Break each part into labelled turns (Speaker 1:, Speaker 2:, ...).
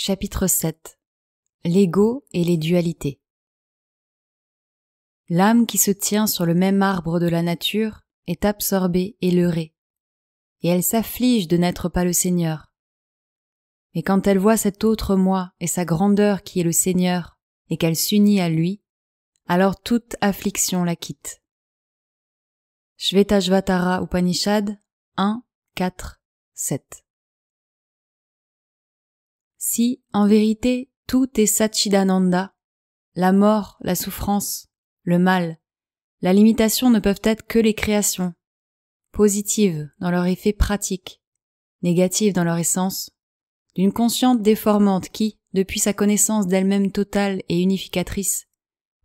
Speaker 1: Chapitre 7 L'ego et les dualités L'âme qui se tient sur le même arbre de la nature est absorbée et leurrée, et elle s'afflige de n'être pas le Seigneur. Mais quand elle voit cet autre moi et sa grandeur qui est le Seigneur, et qu'elle s'unit à lui, alors toute affliction la quitte. Shvetashvatara Upanishad 1, 4, 7 si, en vérité, tout est Satchidananda, la mort, la souffrance, le mal, la limitation ne peuvent être que les créations, positives dans leur effet pratique, négatives dans leur essence, d'une consciente déformante qui, depuis sa connaissance d'elle-même totale et unificatrice,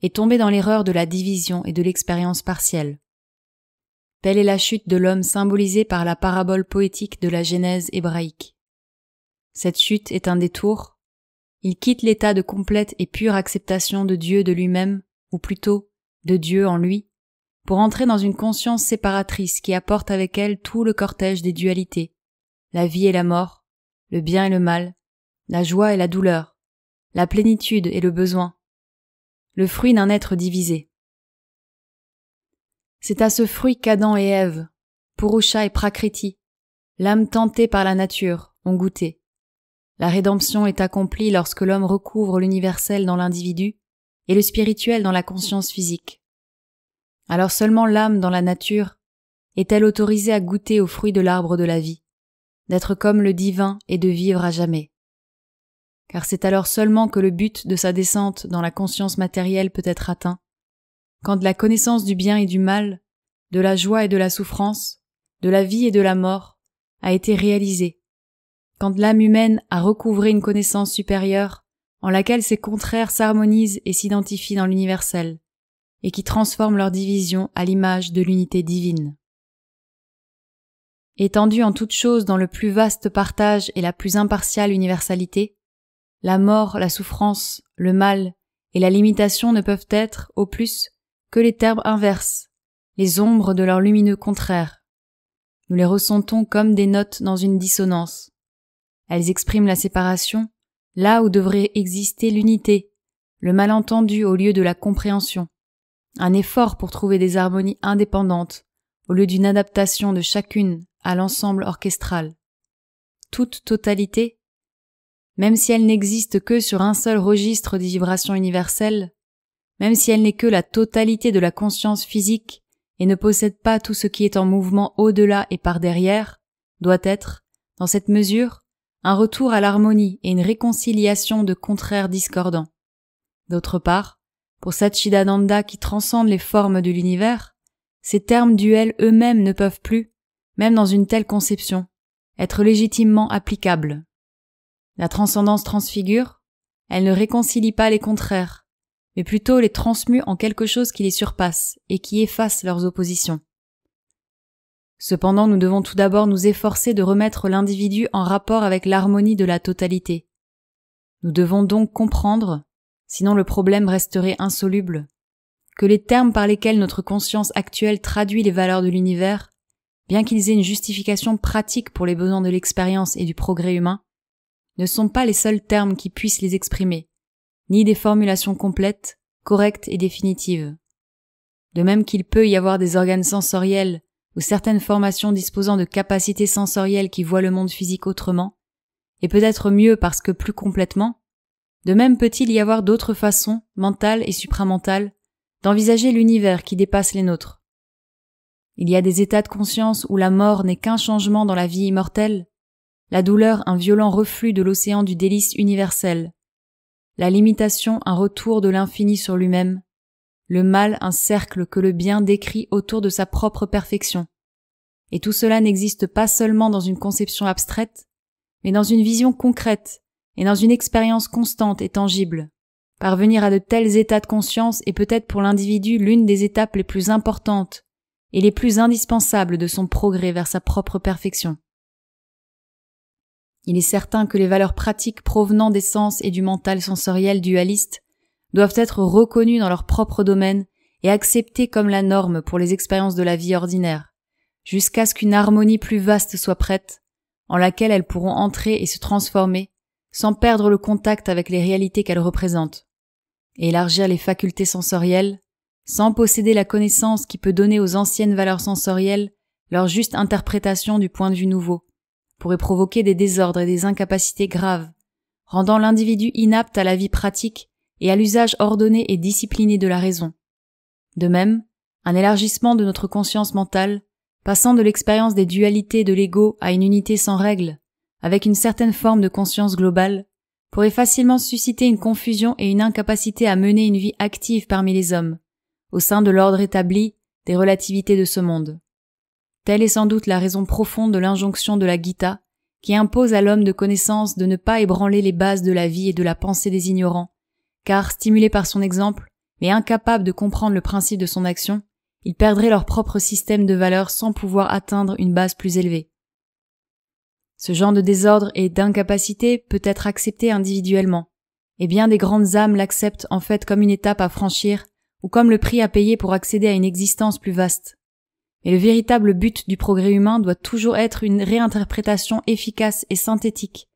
Speaker 1: est tombée dans l'erreur de la division et de l'expérience partielle. Telle est la chute de l'homme symbolisée par la parabole poétique de la Genèse hébraïque. Cette chute est un détour. Il quitte l'état de complète et pure acceptation de Dieu de lui-même, ou plutôt de Dieu en lui, pour entrer dans une conscience séparatrice qui apporte avec elle tout le cortège des dualités, la vie et la mort, le bien et le mal, la joie et la douleur, la plénitude et le besoin, le fruit d'un être divisé. C'est à ce fruit qu'Adam et Ève, Purusha et Prakriti, l'âme tentée par la nature, ont goûté. La rédemption est accomplie lorsque l'homme recouvre l'universel dans l'individu et le spirituel dans la conscience physique. Alors seulement l'âme dans la nature est-elle autorisée à goûter aux fruits de l'arbre de la vie, d'être comme le divin et de vivre à jamais. Car c'est alors seulement que le but de sa descente dans la conscience matérielle peut être atteint, quand la connaissance du bien et du mal, de la joie et de la souffrance, de la vie et de la mort, a été réalisée quand l'âme humaine a recouvré une connaissance supérieure, en laquelle ses contraires s'harmonisent et s'identifient dans l'universel, et qui transforment leur division à l'image de l'unité divine. Étendue en toutes choses dans le plus vaste partage et la plus impartiale universalité, la mort, la souffrance, le mal et la limitation ne peuvent être, au plus, que les termes inverses, les ombres de leur lumineux contraire. Nous les ressentons comme des notes dans une dissonance, elles expriment la séparation, là où devrait exister l'unité, le malentendu au lieu de la compréhension, un effort pour trouver des harmonies indépendantes, au lieu d'une adaptation de chacune à l'ensemble orchestral. Toute totalité, même si elle n'existe que sur un seul registre des vibrations universelles, même si elle n'est que la totalité de la conscience physique et ne possède pas tout ce qui est en mouvement au-delà et par derrière, doit être, dans cette mesure, un retour à l'harmonie et une réconciliation de contraires discordants. D'autre part, pour Satchidananda qui transcende les formes de l'univers, ces termes duels eux-mêmes ne peuvent plus, même dans une telle conception, être légitimement applicables. La transcendance transfigure, elle ne réconcilie pas les contraires, mais plutôt les transmue en quelque chose qui les surpasse et qui efface leurs oppositions. Cependant, nous devons tout d'abord nous efforcer de remettre l'individu en rapport avec l'harmonie de la totalité. Nous devons donc comprendre, sinon le problème resterait insoluble, que les termes par lesquels notre conscience actuelle traduit les valeurs de l'univers, bien qu'ils aient une justification pratique pour les besoins de l'expérience et du progrès humain, ne sont pas les seuls termes qui puissent les exprimer, ni des formulations complètes, correctes et définitives. De même qu'il peut y avoir des organes sensoriels ou certaines formations disposant de capacités sensorielles qui voient le monde physique autrement, et peut-être mieux parce que plus complètement, de même peut-il y avoir d'autres façons, mentales et supramentales, d'envisager l'univers qui dépasse les nôtres. Il y a des états de conscience où la mort n'est qu'un changement dans la vie immortelle, la douleur un violent reflux de l'océan du délice universel, la limitation un retour de l'infini sur lui-même, le mal un cercle que le bien décrit autour de sa propre perfection. Et tout cela n'existe pas seulement dans une conception abstraite, mais dans une vision concrète et dans une expérience constante et tangible. Parvenir à de tels états de conscience est peut-être pour l'individu l'une des étapes les plus importantes et les plus indispensables de son progrès vers sa propre perfection. Il est certain que les valeurs pratiques provenant des sens et du mental sensoriel dualiste doivent être reconnues dans leur propre domaine et acceptées comme la norme pour les expériences de la vie ordinaire jusqu'à ce qu'une harmonie plus vaste soit prête, en laquelle elles pourront entrer et se transformer, sans perdre le contact avec les réalités qu'elles représentent, élargir les facultés sensorielles, sans posséder la connaissance qui peut donner aux anciennes valeurs sensorielles leur juste interprétation du point de vue nouveau, pourrait provoquer des désordres et des incapacités graves, rendant l'individu inapte à la vie pratique et à l'usage ordonné et discipliné de la raison. De même, un élargissement de notre conscience mentale passant de l'expérience des dualités de l'ego à une unité sans règle, avec une certaine forme de conscience globale, pourrait facilement susciter une confusion et une incapacité à mener une vie active parmi les hommes, au sein de l'ordre établi des relativités de ce monde. Telle est sans doute la raison profonde de l'injonction de la Gita, qui impose à l'homme de connaissance de ne pas ébranler les bases de la vie et de la pensée des ignorants, car, stimulé par son exemple, mais incapable de comprendre le principe de son action, ils perdraient leur propre système de valeurs sans pouvoir atteindre une base plus élevée. Ce genre de désordre et d'incapacité peut être accepté individuellement, et bien des grandes âmes l'acceptent en fait comme une étape à franchir ou comme le prix à payer pour accéder à une existence plus vaste. Mais le véritable but du progrès humain doit toujours être une réinterprétation efficace et synthétique,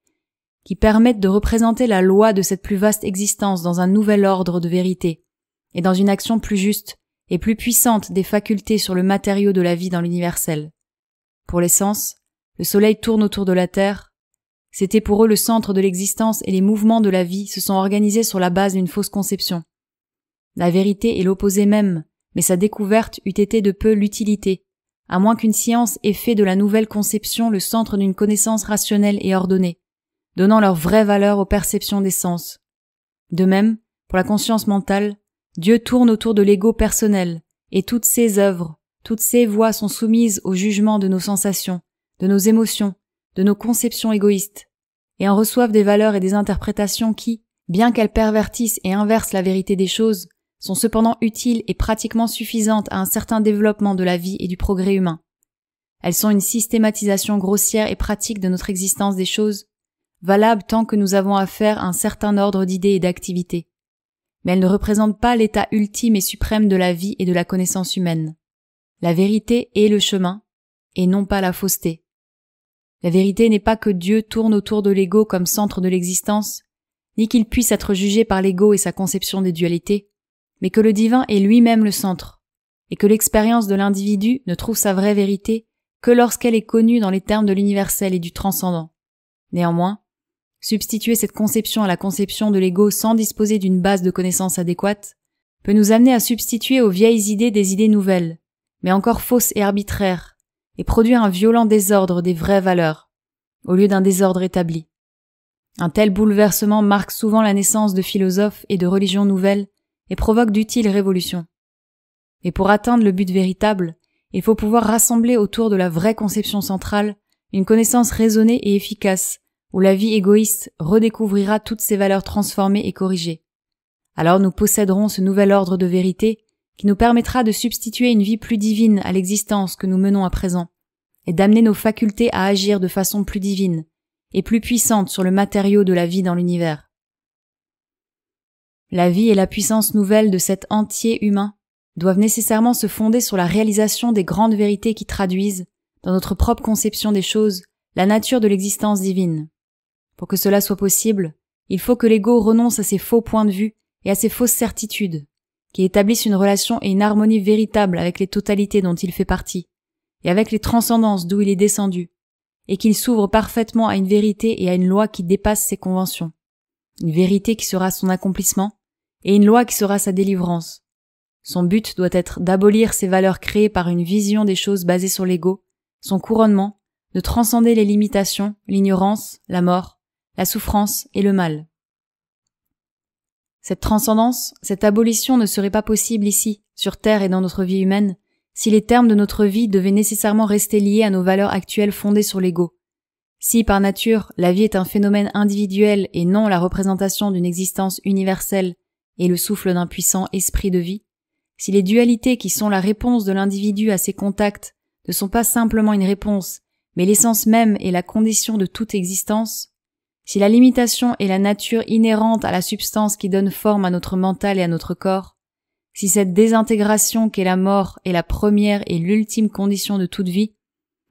Speaker 1: qui permette de représenter la loi de cette plus vaste existence dans un nouvel ordre de vérité, et dans une action plus juste, et plus puissante des facultés sur le matériau de la vie dans l'universel. Pour les sens, le soleil tourne autour de la Terre. C'était pour eux le centre de l'existence et les mouvements de la vie se sont organisés sur la base d'une fausse conception. La vérité est l'opposé même, mais sa découverte eût été de peu l'utilité, à moins qu'une science ait fait de la nouvelle conception le centre d'une connaissance rationnelle et ordonnée, donnant leur vraie valeur aux perceptions des sens. De même, pour la conscience mentale, Dieu tourne autour de l'ego personnel, et toutes ses œuvres, toutes ses voies sont soumises au jugement de nos sensations, de nos émotions, de nos conceptions égoïstes, et en reçoivent des valeurs et des interprétations qui, bien qu'elles pervertissent et inversent la vérité des choses, sont cependant utiles et pratiquement suffisantes à un certain développement de la vie et du progrès humain. Elles sont une systématisation grossière et pratique de notre existence des choses, valable tant que nous avons affaire à un certain ordre d'idées et d'activités mais elle ne représente pas l'état ultime et suprême de la vie et de la connaissance humaine. La vérité est le chemin, et non pas la fausseté. La vérité n'est pas que Dieu tourne autour de l'ego comme centre de l'existence, ni qu'il puisse être jugé par l'ego et sa conception des dualités, mais que le divin est lui-même le centre, et que l'expérience de l'individu ne trouve sa vraie vérité que lorsqu'elle est connue dans les termes de l'universel et du transcendant. Néanmoins, Substituer cette conception à la conception de l'ego sans disposer d'une base de connaissances adéquate peut nous amener à substituer aux vieilles idées des idées nouvelles, mais encore fausses et arbitraires, et produire un violent désordre des vraies valeurs, au lieu d'un désordre établi. Un tel bouleversement marque souvent la naissance de philosophes et de religions nouvelles et provoque d'utiles révolutions. Et pour atteindre le but véritable, il faut pouvoir rassembler autour de la vraie conception centrale une connaissance raisonnée et efficace où la vie égoïste redécouvrira toutes ses valeurs transformées et corrigées. Alors nous posséderons ce nouvel ordre de vérité qui nous permettra de substituer une vie plus divine à l'existence que nous menons à présent, et d'amener nos facultés à agir de façon plus divine et plus puissante sur le matériau de la vie dans l'univers. La vie et la puissance nouvelle de cet entier humain doivent nécessairement se fonder sur la réalisation des grandes vérités qui traduisent, dans notre propre conception des choses, la nature de l'existence divine. Pour que cela soit possible, il faut que l'ego renonce à ses faux points de vue et à ses fausses certitudes, qui établissent une relation et une harmonie véritable avec les totalités dont il fait partie, et avec les transcendances d'où il est descendu, et qu'il s'ouvre parfaitement à une vérité et à une loi qui dépasse ses conventions, une vérité qui sera son accomplissement, et une loi qui sera sa délivrance. Son but doit être d'abolir ces valeurs créées par une vision des choses basée sur l'ego, son couronnement, de transcender les limitations, l'ignorance, la mort, la souffrance et le mal. Cette transcendance, cette abolition ne serait pas possible ici, sur Terre et dans notre vie humaine, si les termes de notre vie devaient nécessairement rester liés à nos valeurs actuelles fondées sur l'ego. Si, par nature, la vie est un phénomène individuel et non la représentation d'une existence universelle et le souffle d'un puissant esprit de vie, si les dualités qui sont la réponse de l'individu à ses contacts ne sont pas simplement une réponse, mais l'essence même et la condition de toute existence, si la limitation est la nature inhérente à la substance qui donne forme à notre mental et à notre corps, si cette désintégration qu'est la mort est la première et l'ultime condition de toute vie,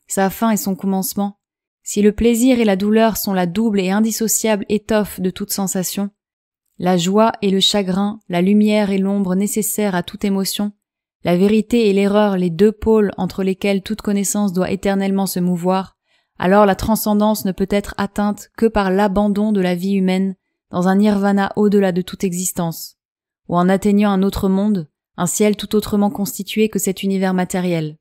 Speaker 1: sa fin et son commencement, si le plaisir et la douleur sont la double et indissociable étoffe de toute sensation, la joie et le chagrin, la lumière et l'ombre nécessaires à toute émotion, la vérité et l'erreur les deux pôles entre lesquels toute connaissance doit éternellement se mouvoir, alors la transcendance ne peut être atteinte que par l'abandon de la vie humaine dans un nirvana au-delà de toute existence, ou en atteignant un autre monde, un ciel tout autrement constitué que cet univers matériel.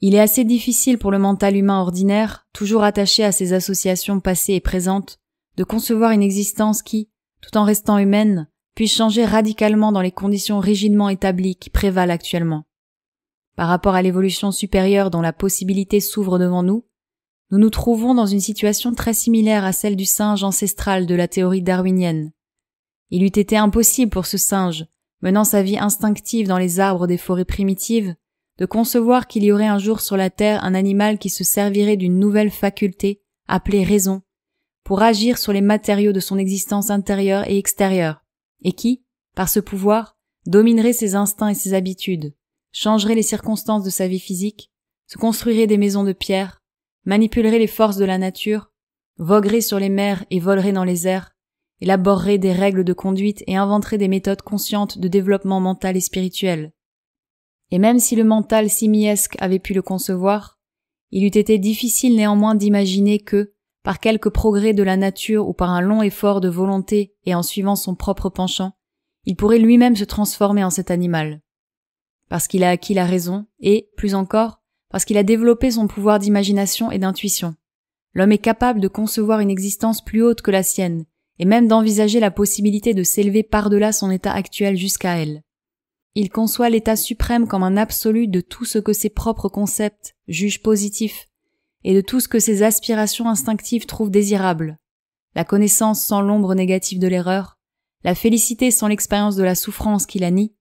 Speaker 1: Il est assez difficile pour le mental humain ordinaire, toujours attaché à ses associations passées et présentes, de concevoir une existence qui, tout en restant humaine, puisse changer radicalement dans les conditions rigidement établies qui prévalent actuellement par rapport à l'évolution supérieure dont la possibilité s'ouvre devant nous, nous nous trouvons dans une situation très similaire à celle du singe ancestral de la théorie darwinienne. Il eût été impossible pour ce singe, menant sa vie instinctive dans les arbres des forêts primitives, de concevoir qu'il y aurait un jour sur la Terre un animal qui se servirait d'une nouvelle faculté, appelée raison, pour agir sur les matériaux de son existence intérieure et extérieure, et qui, par ce pouvoir, dominerait ses instincts et ses habitudes changerait les circonstances de sa vie physique, se construirait des maisons de pierre, manipulerait les forces de la nature, voguerait sur les mers et volerait dans les airs, élaborerait des règles de conduite et inventerait des méthodes conscientes de développement mental et spirituel. Et même si le mental simiesque avait pu le concevoir, il eût été difficile néanmoins d'imaginer que, par quelque progrès de la nature ou par un long effort de volonté et en suivant son propre penchant, il pourrait lui-même se transformer en cet animal parce qu'il a acquis la raison, et, plus encore, parce qu'il a développé son pouvoir d'imagination et d'intuition. L'homme est capable de concevoir une existence plus haute que la sienne, et même d'envisager la possibilité de s'élever par-delà son état actuel jusqu'à elle. Il conçoit l'état suprême comme un absolu de tout ce que ses propres concepts jugent positif, et de tout ce que ses aspirations instinctives trouvent désirable. La connaissance sans l'ombre négative de l'erreur, la félicité sans l'expérience de la souffrance qui la nie,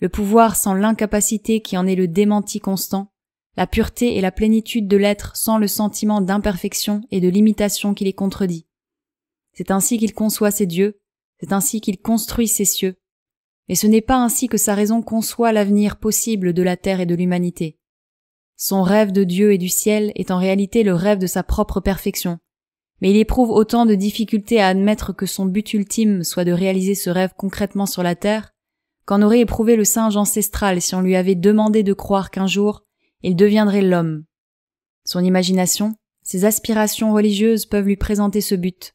Speaker 1: le pouvoir sans l'incapacité qui en est le démenti constant, la pureté et la plénitude de l'être sans le sentiment d'imperfection et de limitation qui les contredit. C'est ainsi qu'il conçoit ses dieux, c'est ainsi qu'il construit ses cieux. Mais ce n'est pas ainsi que sa raison conçoit l'avenir possible de la terre et de l'humanité. Son rêve de Dieu et du ciel est en réalité le rêve de sa propre perfection. Mais il éprouve autant de difficultés à admettre que son but ultime soit de réaliser ce rêve concrètement sur la terre qu'en aurait éprouvé le singe ancestral si on lui avait demandé de croire qu'un jour il deviendrait l'homme. Son imagination, ses aspirations religieuses peuvent lui présenter ce but.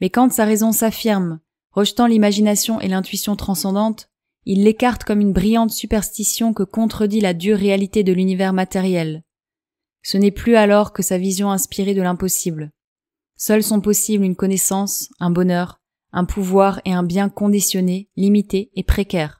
Speaker 1: Mais quand sa raison s'affirme, rejetant l'imagination et l'intuition transcendante, il l'écarte comme une brillante superstition que contredit la dure réalité de l'univers matériel. Ce n'est plus alors que sa vision inspirée de l'impossible. Seuls sont possibles une connaissance, un bonheur, un pouvoir et un bien conditionné, limité et précaire.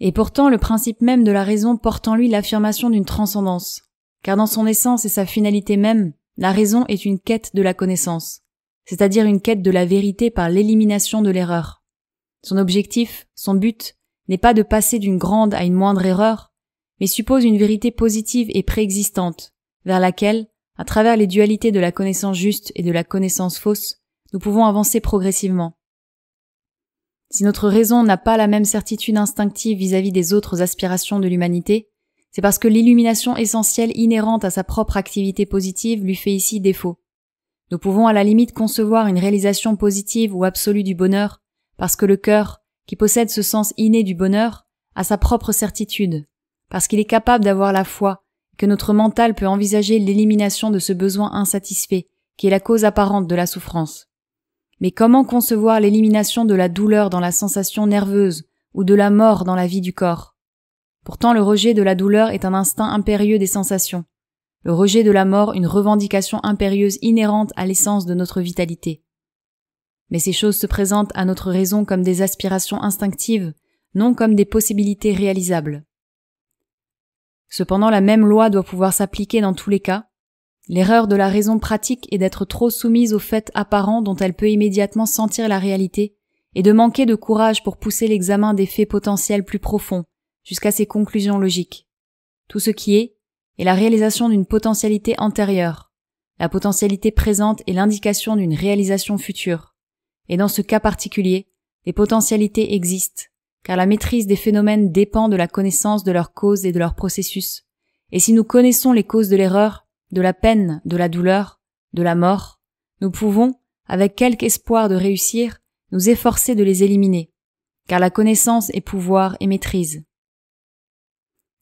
Speaker 1: Et pourtant, le principe même de la raison porte en lui l'affirmation d'une transcendance. Car dans son essence et sa finalité même, la raison est une quête de la connaissance, c'est-à-dire une quête de la vérité par l'élimination de l'erreur. Son objectif, son but, n'est pas de passer d'une grande à une moindre erreur, mais suppose une vérité positive et préexistante, vers laquelle, à travers les dualités de la connaissance juste et de la connaissance fausse, nous pouvons avancer progressivement. Si notre raison n'a pas la même certitude instinctive vis-à-vis des autres aspirations de l'humanité, c'est parce que l'illumination essentielle inhérente à sa propre activité positive lui fait ici défaut. Nous pouvons à la limite concevoir une réalisation positive ou absolue du bonheur, parce que le cœur, qui possède ce sens inné du bonheur, a sa propre certitude, parce qu'il est capable d'avoir la foi, que notre mental peut envisager l'élimination de ce besoin insatisfait, qui est la cause apparente de la souffrance. Mais comment concevoir l'élimination de la douleur dans la sensation nerveuse ou de la mort dans la vie du corps Pourtant le rejet de la douleur est un instinct impérieux des sensations, le rejet de la mort une revendication impérieuse inhérente à l'essence de notre vitalité. Mais ces choses se présentent à notre raison comme des aspirations instinctives, non comme des possibilités réalisables. Cependant la même loi doit pouvoir s'appliquer dans tous les cas, L'erreur de la raison pratique est d'être trop soumise aux faits apparents dont elle peut immédiatement sentir la réalité, et de manquer de courage pour pousser l'examen des faits potentiels plus profonds, jusqu'à ses conclusions logiques. Tout ce qui est, est la réalisation d'une potentialité antérieure. La potentialité présente est l'indication d'une réalisation future. Et dans ce cas particulier, les potentialités existent, car la maîtrise des phénomènes dépend de la connaissance de leurs causes et de leurs processus. Et si nous connaissons les causes de l'erreur, de la peine, de la douleur, de la mort, nous pouvons, avec quelque espoir de réussir, nous efforcer de les éliminer, car la connaissance est pouvoir et maîtrise.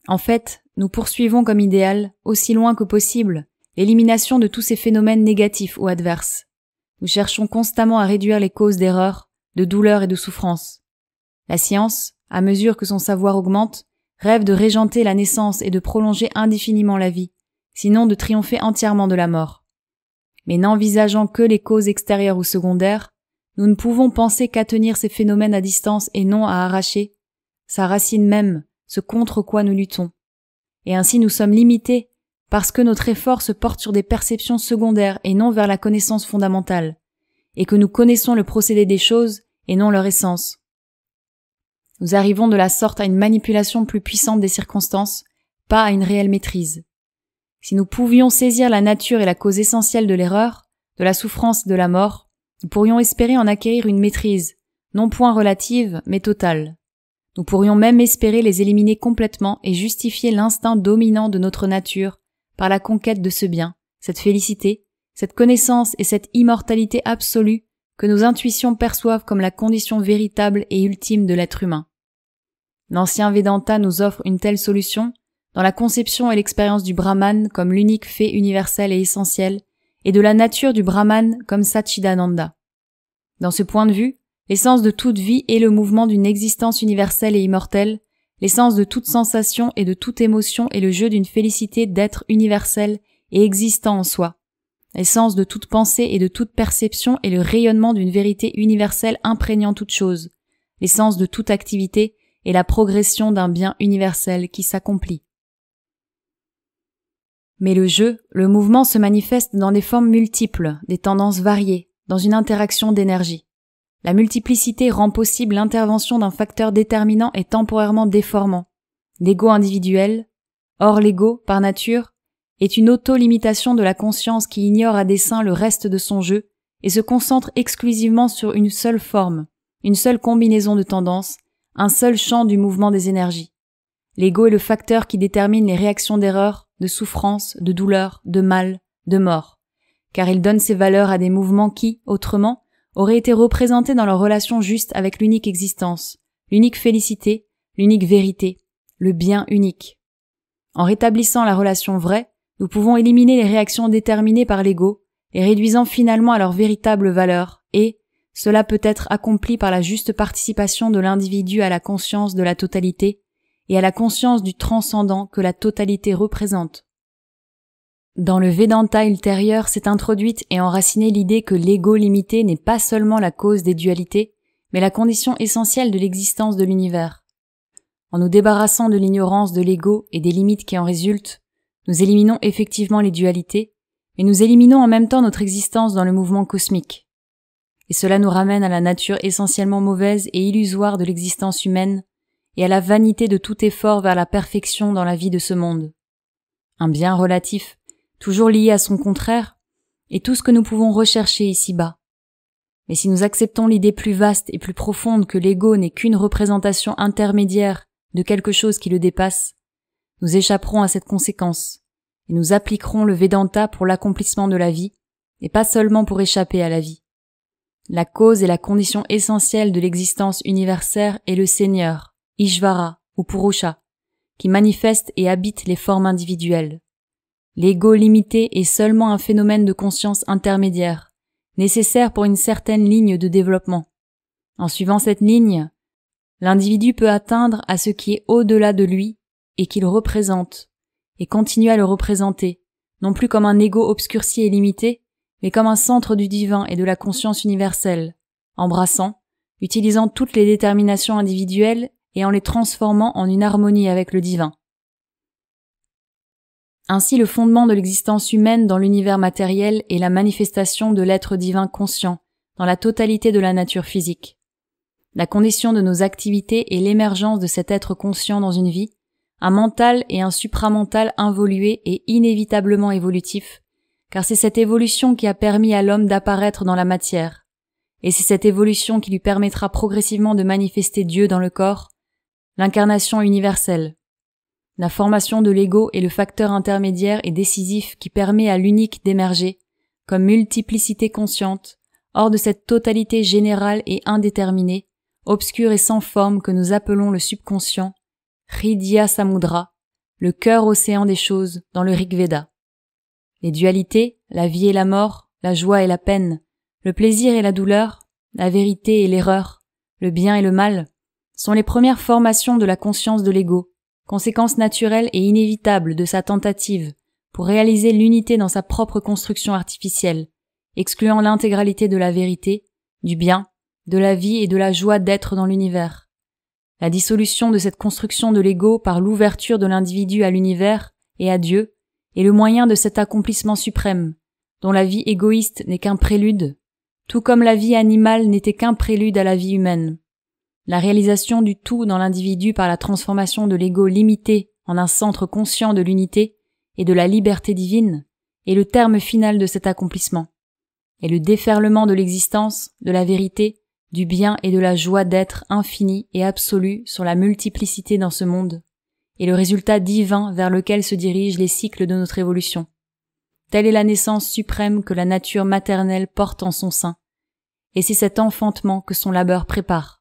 Speaker 1: En fait, nous poursuivons comme idéal, aussi loin que possible, l'élimination de tous ces phénomènes négatifs ou adverses. Nous cherchons constamment à réduire les causes d'erreurs, de douleurs et de souffrances. La science, à mesure que son savoir augmente, rêve de régenter la naissance et de prolonger indéfiniment la vie sinon de triompher entièrement de la mort. Mais n'envisageant que les causes extérieures ou secondaires, nous ne pouvons penser qu'à tenir ces phénomènes à distance et non à arracher, sa racine même, ce contre quoi nous luttons. Et ainsi nous sommes limités, parce que notre effort se porte sur des perceptions secondaires et non vers la connaissance fondamentale, et que nous connaissons le procédé des choses et non leur essence. Nous arrivons de la sorte à une manipulation plus puissante des circonstances, pas à une réelle maîtrise. Si nous pouvions saisir la nature et la cause essentielle de l'erreur, de la souffrance et de la mort, nous pourrions espérer en acquérir une maîtrise, non point relative, mais totale. Nous pourrions même espérer les éliminer complètement et justifier l'instinct dominant de notre nature par la conquête de ce bien, cette félicité, cette connaissance et cette immortalité absolue que nos intuitions perçoivent comme la condition véritable et ultime de l'être humain. L'ancien Vedanta nous offre une telle solution dans la conception et l'expérience du Brahman comme l'unique fait universel et essentiel, et de la nature du Brahman comme Satchidananda. Dans ce point de vue, l'essence de toute vie est le mouvement d'une existence universelle et immortelle, l'essence de toute sensation et de toute émotion est le jeu d'une félicité d'être universel et existant en soi. L'essence de toute pensée et de toute perception est le rayonnement d'une vérité universelle imprégnant toute chose. L'essence de toute activité est la progression d'un bien universel qui s'accomplit. Mais le jeu, le mouvement se manifeste dans des formes multiples, des tendances variées, dans une interaction d'énergie. La multiplicité rend possible l'intervention d'un facteur déterminant et temporairement déformant. L'ego individuel, Or l'ego par nature, est une auto-limitation de la conscience qui ignore à dessein le reste de son jeu et se concentre exclusivement sur une seule forme, une seule combinaison de tendances, un seul champ du mouvement des énergies. L'ego est le facteur qui détermine les réactions d'erreur, de souffrance, de douleur, de mal, de mort, car il donne ses valeurs à des mouvements qui, autrement, auraient été représentés dans leur relation juste avec l'unique existence, l'unique félicité, l'unique vérité, le bien unique. En rétablissant la relation vraie, nous pouvons éliminer les réactions déterminées par l'ego, et réduisant finalement à leur véritable valeur, et cela peut être accompli par la juste participation de l'individu à la conscience de la totalité, et à la conscience du transcendant que la totalité représente. Dans le Vedanta ultérieur s'est introduite et enracinée l'idée que l'ego limité n'est pas seulement la cause des dualités, mais la condition essentielle de l'existence de l'univers. En nous débarrassant de l'ignorance de l'ego et des limites qui en résultent, nous éliminons effectivement les dualités, mais nous éliminons en même temps notre existence dans le mouvement cosmique. Et cela nous ramène à la nature essentiellement mauvaise et illusoire de l'existence humaine, et à la vanité de tout effort vers la perfection dans la vie de ce monde. Un bien relatif, toujours lié à son contraire, est tout ce que nous pouvons rechercher ici-bas. Mais si nous acceptons l'idée plus vaste et plus profonde que l'ego n'est qu'une représentation intermédiaire de quelque chose qui le dépasse, nous échapperons à cette conséquence, et nous appliquerons le Vedanta pour l'accomplissement de la vie, et pas seulement pour échapper à la vie. La cause et la condition essentielle de l'existence universelle est le Seigneur, Ishvara ou Purusha, qui manifeste et habite les formes individuelles. L'ego limité est seulement un phénomène de conscience intermédiaire, nécessaire pour une certaine ligne de développement. En suivant cette ligne, l'individu peut atteindre à ce qui est au-delà de lui et qu'il représente, et continue à le représenter, non plus comme un ego obscurci et limité, mais comme un centre du divin et de la conscience universelle, embrassant, utilisant toutes les déterminations individuelles et en les transformant en une harmonie avec le divin. Ainsi, le fondement de l'existence humaine dans l'univers matériel est la manifestation de l'être divin conscient dans la totalité de la nature physique. La condition de nos activités est l'émergence de cet être conscient dans une vie, un mental et un supramental involués et inévitablement évolutifs, car c'est cette évolution qui a permis à l'homme d'apparaître dans la matière, et c'est cette évolution qui lui permettra progressivement de manifester Dieu dans le corps, l'incarnation universelle. La formation de l'ego est le facteur intermédiaire et décisif qui permet à l'unique d'émerger, comme multiplicité consciente, hors de cette totalité générale et indéterminée, obscure et sans forme que nous appelons le subconscient, Hridya Samudra, le cœur océan des choses dans le Rig Veda. Les dualités, la vie et la mort, la joie et la peine, le plaisir et la douleur, la vérité et l'erreur, le bien et le mal, sont les premières formations de la conscience de l'ego, conséquence naturelle et inévitable de sa tentative pour réaliser l'unité dans sa propre construction artificielle, excluant l'intégralité de la vérité, du bien, de la vie et de la joie d'être dans l'univers. La dissolution de cette construction de l'ego par l'ouverture de l'individu à l'univers et à Dieu est le moyen de cet accomplissement suprême, dont la vie égoïste n'est qu'un prélude, tout comme la vie animale n'était qu'un prélude à la vie humaine. La réalisation du tout dans l'individu par la transformation de l'ego limité en un centre conscient de l'unité et de la liberté divine est le terme final de cet accomplissement, et le déferlement de l'existence, de la vérité, du bien et de la joie d'être infini et absolu sur la multiplicité dans ce monde, et le résultat divin vers lequel se dirigent les cycles de notre évolution. Telle est la naissance suprême que la nature maternelle porte en son sein, et c'est cet enfantement que son labeur prépare.